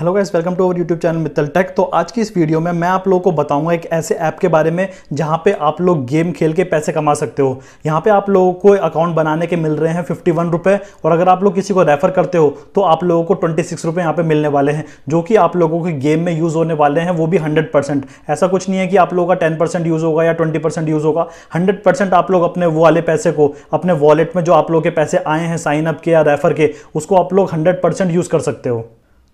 hello guys welcome to our YouTube channel Mittal tech तो आज की इस वीडियो में मैं आप लोगों को बताऊंगा एक ऐसे ऐप के बारे में जहां पे आप लोग गेम खेल के पैसे कमा सकते हो यहां पे आप लोगों को अकाउंट बनाने के मिल रहे हैं फिफ्टी वन रुपये और अगर आप लोग किसी को रेफर करते हो तो आप लोगों को ट्वेंटी सिक्स रुपये यहाँ पर मिलने वाले हैं जो कि आप लोगों के गेम में यूज़ होने वाले हैं वो भी हंड्रेड परसेंट ऐसा कुछ नहीं है कि आप लोगों का टेन परसेंट यूज़ होगा या ट्वेंटी परसेंट यूज़ होगा हंड्रेड परसेंट आप लोग अपने वो वाले पैसे को अपने वॉलेट में जो आप लोग के पैसे आए हैं साइन अप के या रेफर के उसको आप लोग हंड्रेड परसेंट यूज़ कर सकते हो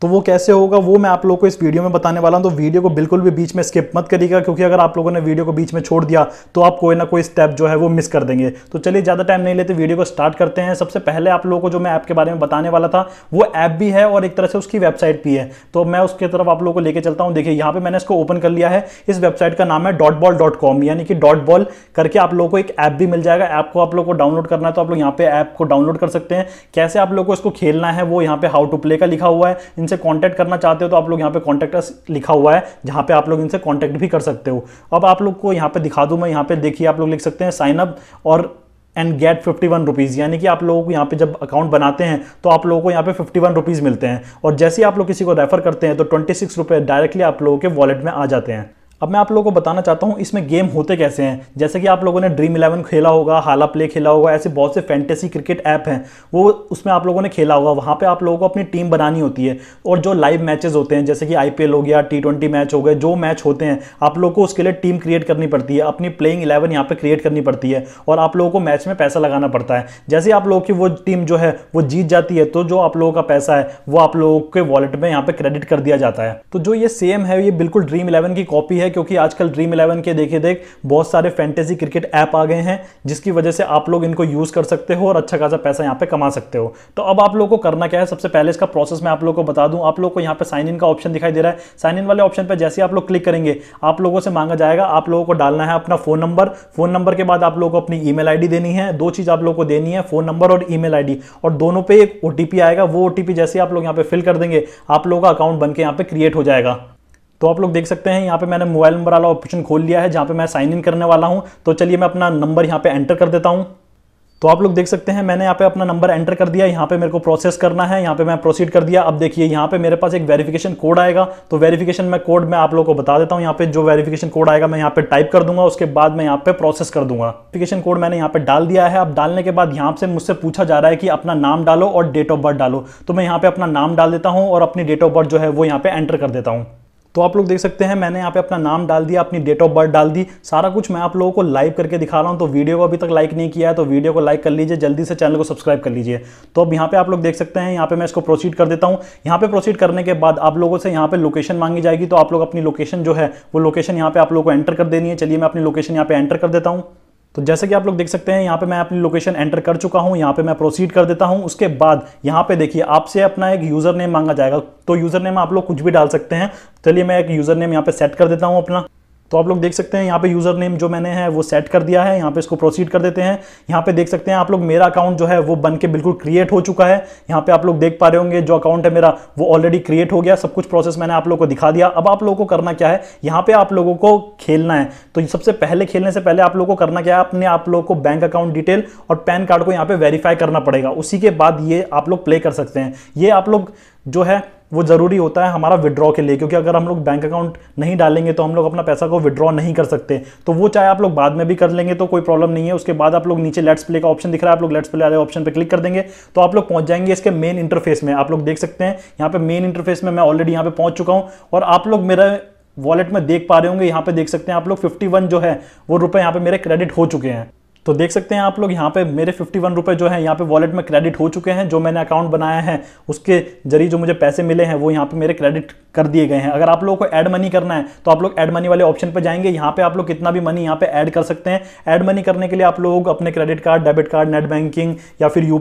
तो वो कैसे होगा वो मैं आप लोग को इस वीडियो में बताने वाला हूँ तो वीडियो को बिल्कुल भी बीच में स्किप मत करिएगा क्योंकि अगर आप लोगों ने वीडियो को बीच में छोड़ दिया तो आप कोई ना कोई स्टेप जो है वो मिस कर देंगे तो चलिए ज़्यादा टाइम नहीं लेते वीडियो को स्टार्ट करते हैं सबसे पहले आप लोगों को जो मैं ऐप के बारे में बताने वाला था वो ऐप भी है और एक तरह से उसकी वेबसाइट भी है तो मैं उसकी तरफ आप लोग को लेकर चलता हूँ देखिए यहाँ पर मैंने इसको ओपन कर लिया है इस वेबसाइट का नाम है डॉट यानी कि डॉट करके आप लोग को एक ऐप भी मिल जाएगा ऐप को आप लोग को डाउनलोड करना है तो आप लोग यहाँ पे ऐप को डाउनलोड कर सकते हैं कैसे आप लोग को इसको खेलना है वो यहाँ पे हाउ टू प्ले का लिखा हुआ है इनसे कॉन्टैक्ट करना चाहते हो तो आप लोग यहाँ पे कॉन्टैक्ट लिखा हुआ है जहाँ पे आप लोग इनसे कॉन्टैक्ट भी कर सकते हो अब आप लोग को यहाँ पे दिखा दूँ मैं यहाँ पे देखिए आप लोग लिख सकते हैं साइनअप और and get fifty one rupees यानी कि आप लोगों को यहाँ पे जब अकाउंट बनाते हैं तो आप लोगों को यहाँ पे फिफ्टी वन रुपीज़ मिलते हैं और जैसे ही आप लोग किसी को रेफर करते हैं तो ट्वेंटी सिक्स रुपये डायरेक्टली आप लोगों के वॉलेट में आ जाते हैं अब मैं आप लोगों को बताना चाहता हूँ इसमें गेम होते कैसे हैं जैसे कि आप लोगों ने ड्रीम इलेवन खेला होगा हाला प्ले खेला होगा ऐसे बहुत से फैंटेसी क्रिकेट ऐप हैं वो उसमें आप लोगों ने खेला होगा वहाँ पे आप लोगों को अपनी टीम बनानी होती है और जो लाइव मैचेस होते हैं जैसे कि एल हो गया टी मैच हो गए जो मैच होते हैं आप लोग को उसके लिए टीम क्रिएट करनी पड़ती है अपनी प्लेइंग इलेवन यहाँ पर क्रिएट करनी पड़ती है और आप लोगों को मैच में पैसा लगाना पड़ता है जैसे आप लोगों की वो टीम जो है वो जीत जाती है तो जो आप लोगों का पैसा है वो आप लोगों के वॉलेट में यहाँ पर क्रेडिट कर दिया जाता है तो जो ये सेम है ये बिल्कुल ड्रीम इलेवन की कॉपी है है क्योंकि आजकल ड्रीम इलेवन के देखे देख बहुत सारे फैंटेसी क्रिकेट ऐप आ गए हैं जिसकी वजह से आप लोग इनको यूज़ कर सकते हो और अच्छा खासा पैसा यहाँ पे कमा सकते हो तो अब आप लोग को करना क्या है सबसे पहले इसका प्रोसेस मैं आप लोग को बता दूँ आप लोग को यहाँ पे साइन इन का ऑप्शन दिखाई दे रहा है साइन इन वाले ऑप्शन पर जैसे आप लोग क्लिक करेंगे आप लोगों से मांगा जाएगा आप लोगों को डालना है अपना फोन नंबर फोन नंबर के बाद आप लोग को अपनी ई मेल देनी है दो चीज़ आप लोग को देनी है फोन नंबर और ई मेल और दोनों पे एक ओटीपी आएगा वो ओटीपी जैसे आप लोग यहाँ पे फिल कर देंगे आप लोगों का अकाउंट बन के यहाँ पे क्रिएट हो जाएगा तो आप लोग देख सकते हैं यहाँ पे मैंने मोबाइल नंबर वाला ऑप्शन खोल लिया है जहाँ पे मैं साइन इन करने वाला हूँ तो चलिए मैं अपना नंबर यहाँ पे एंटर कर देता हूँ तो आप लोग देख सकते हैं मैंने यहाँ पे अपना नंबर एंटर कर दिया यहाँ पे मेरे को प्रोसेस करना है यहाँ पे मैं प्रोसीड कर दिया अब देखिए यहाँ पे मेरे पास एक वेरिफिकेशन कोड आएगा तो वेरिफिकेशन में कोड मैं आप लोगों को बता देता हूँ यहाँ पे जो वेरिफिकेशन कोड आएगा मैं यहाँ पे टाइप कर दूंगा उसके बाद मैं यहाँ पे प्रोसेस कर दूंगा वेरिफिकेशन कोड मैंने यहाँ पे डाल दिया है अब डालने के बाद यहाँ से मुझसे पूछा जा रहा है कि अपना नाम डालो और डेट ऑफ बर्थ डालो तो मैं यहाँ पे अपना नाम डाल देता हूँ और अपनी डेट ऑफ बर्थ जो है वो यहाँ पे एंटर कर देता हूँ तो आप लोग देख सकते हैं मैंने यहाँ पे अपना नाम डाल दिया अपनी डेट ऑफ बर्थ डाल दी सारा कुछ मैं आप लोगों को लाइव करके दिखा रहा हूँ तो वीडियो को अभी तक लाइक नहीं किया है तो वीडियो को लाइक कर लीजिए जल्दी से चैनल को सब्सक्राइब कर लीजिए तो अब यहाँ पे आप लोग देख सकते हैं यहाँ पे मैं इसको प्रोसीड कर देता हूँ यहाँ पे प्रोसीड करने के बाद आप लोगों से यहाँ पे लोकेशन मांगी जाएगी तो आप लोग अपनी लोकेशन जो है वो लोकेशन यहाँ पे आप लोग को एंटर कर देनी है चलिए मैं अपनी लोकेशन यहाँ पे एंटर कर देता हूँ तो जैसे कि आप लोग देख सकते हैं यहाँ पे मैं अपनी लोकेशन एंटर कर चुका हूँ यहाँ पे मैं प्रोसीड कर देता हूँ उसके बाद यहाँ पे देखिए आपसे अपना एक यूज़र नेम मांगा जाएगा तो यूज़र नेम आप लोग कुछ भी डाल सकते हैं चलिए मैं एक यूज़र नेम यहाँ पे सेट कर देता हूँ अपना तो आप लोग देख सकते हैं यहाँ पे यूज़र नेम जो मैंने है वो सेट कर दिया है यहाँ पे इसको प्रोसीड कर देते हैं यहाँ पे देख सकते हैं आप लोग मेरा अकाउंट जो है वो बन के बिल्कुल क्रिएट हो चुका है यहाँ पे आप लोग देख पा रहे होंगे जो अकाउंट है मेरा वो ऑलरेडी क्रिएट हो गया सब कुछ प्रोसेस मैंने आप लोग को दिखा दिया अब आप लोगों को करना क्या है यहाँ पे आप लोगों को खेलना है तो सबसे पहले खेलने से पहले आप लोग को करना क्या है अपने आप लोग को बैंक अकाउंट डिटेल और पैन कार्ड को यहाँ पे वेरीफाई करना पड़ेगा उसी के बाद ये आप लोग प्ले कर सकते हैं ये आप लोग जो है वो ज़रूरी होता है हमारा विड्रॉ के लिए क्योंकि अगर हम लोग बैंक अकाउंट नहीं डालेंगे तो हम लोग अपना पैसा को विड्रॉ नहीं कर सकते तो वो चाहे आप लोग बाद में भी कर लेंगे तो कोई प्रॉब्लम नहीं है उसके बाद आप लोग नीचे लेट्स प्ले का ऑप्शन दिख रहा है आप लोग लेट्स प्ले वाले ऑप्शन पर क्लिक कर देंगे तो आप लोग पहुंच जाएंगे इसके मेन इंटरफेस में आप लोग देख सकते हैं यहाँ पे मेन इंटरफेस में मैं ऑलरेडी यहाँ पे पहुंच चुका हूँ और आप लोग मेरा वॉलेट में देख पा रहे होंगे यहाँ पे देख सकते हैं आप लोग 51 जो है वो रुपए यहाँ पे मेरे क्रेडिट हो चुके हैं तो देख सकते हैं आप लोग यहाँ पे मेरे फिफ्टी वन रुपये जो है यहाँ पे वॉलेट में क्रेडिट हो चुके हैं जो मैंने अकाउंट बनाया है उसके जरिए जो मुझे पैसे मिले हैं वो यहाँ पे मेरे क्रेडिट कर दिए गए हैं अगर आप लोगों को ऐड मनी करना है तो आप लोग ऐड मनी वाले ऑप्शन पर जाएंगे यहाँ पे आप लोग कितना भी मनी यहाँ पे ऐड कर सकते हैं एड मनी करने के लिए आप लोग अपने credit card debit card net banking या फिर यू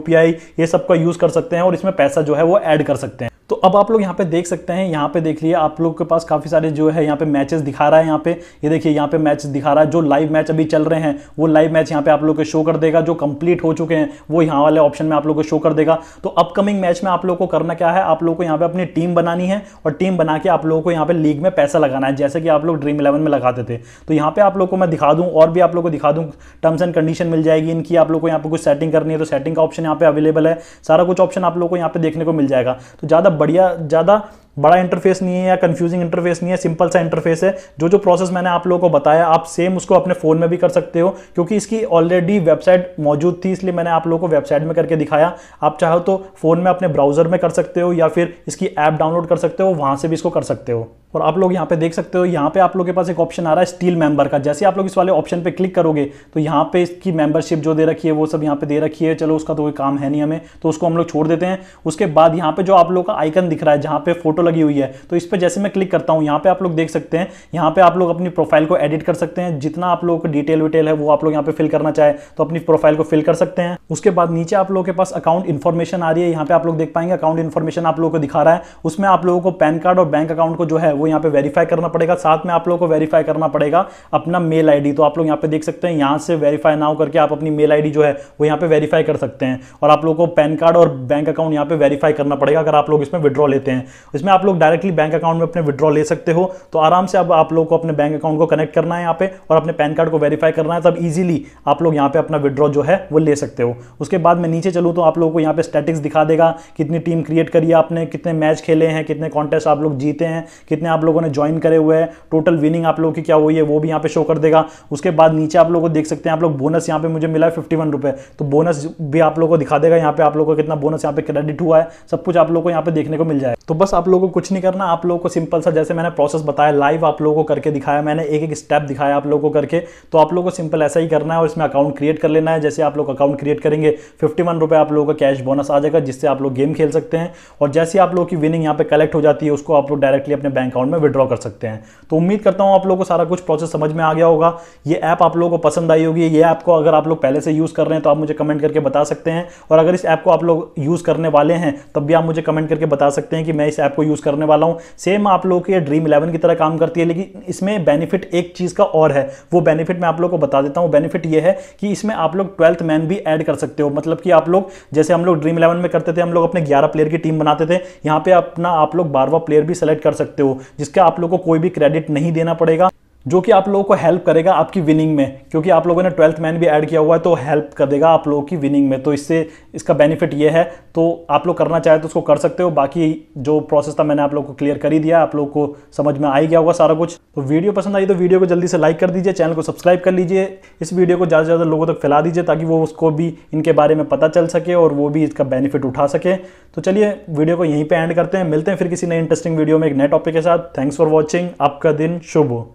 ये सब का यूज़ कर सकते हैं और इसमें पैसा जो है वो ऐड कर सकते हैं तो अब आप लोग यहाँ पे देख सकते हैं यहाँ पे देख लिए आप लोग के पास काफ़ी सारे जो है यहाँ पे मैचेस दिखा रहा है यहाँ पे ये देखिए यहाँ पे मैच दिखा रहा है जो लाइव मैच अभी चल रहे हैं वो लाइव मैच यहाँ पे आप लोग को शो कर देगा जो कंप्लीट हो चुके हैं वो यहाँ वाले ऑप्शन में आप लोग को शो कर देगा तो अपकमिंग मैच में आप लोग को करना क्या है आप लोग को यहाँ पे अपनी टीम बनानी है और टीम बना के आप लोगों को यहाँ पे लीग में पैसा लगाना है जैसे कि आप लोग ड्रीम इलेवन में लगाते थे तो यहाँ पे आप लोग को मैं दिखा दूँ और भी आप लोग को दिखा दूँ टर्म्स एंड कंडीशन मिल जाएगी इनकी आप लोग को यहाँ पे कुछ सेटिंग करनी है तो सेटिंग का ऑप्शन यहाँ पे अवेलेबल है सारा कुछ ऑप्शन आप लोग को यहाँ पे देखने को मिल जाएगा तो ज़्यादा बढ़िया ज़्यादा बड़ा इंटरफेस नहीं है या कंफ्यूजिंग इंटरफेस नहीं है सिंपल सा इंटरफेस है जो जो प्रोसेस मैंने आप लोगों को बताया आप सेम उसको अपने फ़ोन में भी कर सकते हो क्योंकि इसकी ऑलरेडी वेबसाइट मौजूद थी इसलिए मैंने आप लोगों को वेबसाइट में करके दिखाया आप चाहो तो फ़ोन में अपने ब्राउज़र में कर सकते हो या फिर इसकी ऐप डाउनलोड कर सकते हो वहाँ से भी इसको कर सकते हो और आप लोग यहाँ पे देख सकते हो यहाँ पे आप लोग के पास एक ऑप्शन आ रहा है स्टील मेंबर का जैसे आप लोग इस वाले ऑप्शन पे क्लिक करोगे तो यहाँ पे इसकी मेंबरशिप जो दे रखी है वो सब यहाँ पे दे रखी है चलो उसका तो कोई काम है नहीं हमें तो उसको हम लोग छोड़ देते हैं उसके बाद यहाँ पे जो आप लोग का आइकन दिख रहा है जहाँ पे फोटो लगी हुई है तो इस पर जैसे मैं क्लिक करता हूँ यहाँ पे आप लोग देख सकते हैं यहाँ पे आप लोग अपनी प्रोफाइल को एडिट कर सकते हैं जितना आप लोग डिटेल विटेल है वो आप लोग यहाँ पे फिल करना चाहे तो अपनी प्रोफाइल को फिल कर सकते हैं उसके बाद नीचे आप लोगों के पास अकाउंट इन्फॉर्मेशन आ रही है यहाँ पे आप लोग देख पाएंगे अकाउंट इन्फॉर्मेशन आप लोगों को दिखा रहा है उसमें आप लोगों को पैन कार्ड और बैंक अकाउंट को जो है वो यहाँ पे वेरीफाई करना पड़ेगा साथ में आप लोगों को वेरीफाई करना पड़ेगा अपना मेल आई तो आप लोग यहाँ पे देख सकते हैं यहाँ से वेरीफाई ना होकर आप अपनी मेल आई जो है वो यहाँ पे वेरीफाई कर सकते हैं और आप लोग को पैन कार्ड और बैंक अकाउंट यहाँ पे वेरीफाई करना पड़ेगा अगर आप लोग इसमें विड्रॉ लेते हैं इसमें आप लोग डायरेक्टली बैंक अकाउंट में अपने विड्रॉ ले सकते हो तो आराम से अब आप लोग को अपने बैंक अकाउंट को कनेक्ट करना है यहाँ पे और अपने पैन कार्ड को वेरीफाई करना है तब ईजिली आप लोग यहाँ पे अपना विड्रॉ जो है वो ले सकते हो उसके बाद मैं नीचे चलूँ तो आप लोगों को यहाँ पे स्टैटिक्स दिखा देगा कितनी टीम क्रिएट करी है आपने कितने मैच खेले हैं कितने कॉन्टेस्ट आप लोग जीते हैं कितने आप लोगों ने ज्वाइन करे हुए हैं टोटल विनिंग आप लोगों की क्या हुई है वो भी यहाँ पे शो कर देगा उसके बाद नीचे आप लोग को देख सकते हैं आप लोग बोनस यहाँ पे मुझे मिला है फिफ्टी वन रुपये तो बोनस भी आप लोग को दिखा देगा यहाँ पे आप लोग को कितना बोनस यहाँ पे क्रेडिट हुआ है सब कुछ आप लोग को यहाँ पे देखने को मिल जाए तो बस आप लोगों को कुछ नहीं करना आप लोगों को सिंपल सा जैसे मैंने प्रोसेस बताया लाइव आप लोगों को करके दिखाया मैंने एक एक स्टेप दिखाया आप लोगों को करके तो आप लोगों को सिंपल ऐसा ही करना है और इसमें अकाउंट क्रिएट कर लेना है जैसे आप लोग अकाउंट क्रिएट करेंगे फिफ्टी वन आप लोगों का कैश बोनस आ जाएगा जिससे आप लोग गेम खेल सकते हैं और जैसे आप लोगों की विनिंग यहाँ पर कलेक्ट हो जाती है उसको आप लोग डायरेक्टली अपने बैंक अकाउंट में विड्रॉ कर सकते हैं तो उम्मीद करता हूँ आप लोगों को सारा कुछ प्रोसेस समझ में आ गया होगा ये ऐप आप लोगों को पसंद आई होगी ये ऐप को अगर आप लोग पहले से यूज़ कर रहे हैं तो आप मुझे कमेंट करके बता सकते हैं और अगर इस ऐप को आप लोग यूज़ करने वाले हैं तब भी आप मुझे कमेंट करके बता सकते हैं कि मैं इस ऐप को यूज़ यूज़ करने वाला हूँ सेम आप लोगों के ड्रीम इलेवन की तरह काम करती है लेकिन इसमें बेनिफिट एक चीज़ का और है वो बेनिफिट मैं आप लोग को बता देता हूँ बेनिफिट ये है कि इसमें आप लोग ट्वेल्थ मैन भी ऐड कर सकते हो मतलब कि आप लोग जैसे हम लोग ड्रीम इलेवन में करते थे हम लोग अपने ग्यारह प्लेयर की टीम बनाते थे यहाँ पर अपना आप लोग बारवा प्लेयर भी सेलेक्ट कर सकते हो जिसका आप लोग को कोई भी क्रेडिट नहीं देना पड़ेगा जो कि आप लोगों को हेल्प करेगा आपकी विनिंग में क्योंकि आप लोगों ने ट्वेल्थ मैन भी ऐड किया हुआ है तो हेल्प कर देगा आप लोगों की विनिंग में तो इससे इसका बेनिफिट ये है तो आप लोग करना चाहे तो उसको कर सकते हो बाकी जो प्रोसेस था मैंने आप लोग को क्लियर कर ही दिया आप लोग को समझ में आ ही गया होगा सारा कुछ तो वीडियो पसंद आई तो वीडियो को जल्दी से लाइक कर दीजिए चैनल को सब्सक्राइब कर लीजिए इस वीडियो को ज़्यादा से ज़्यादा लोगों तक फैला दीजिए ताकि वो उसको भी इनके बारे में पता चल सके और वो भी इसका बेनिफिट उठा सके तो चलिए वीडियो को यहीं पर एंड करते हैं मिलते हैं फिर किसी नए इंटरेस्टिंग वीडियो में एक नए टॉपिक के साथ थैंक्स फॉर वॉचिंग आपका दिन शुभ हो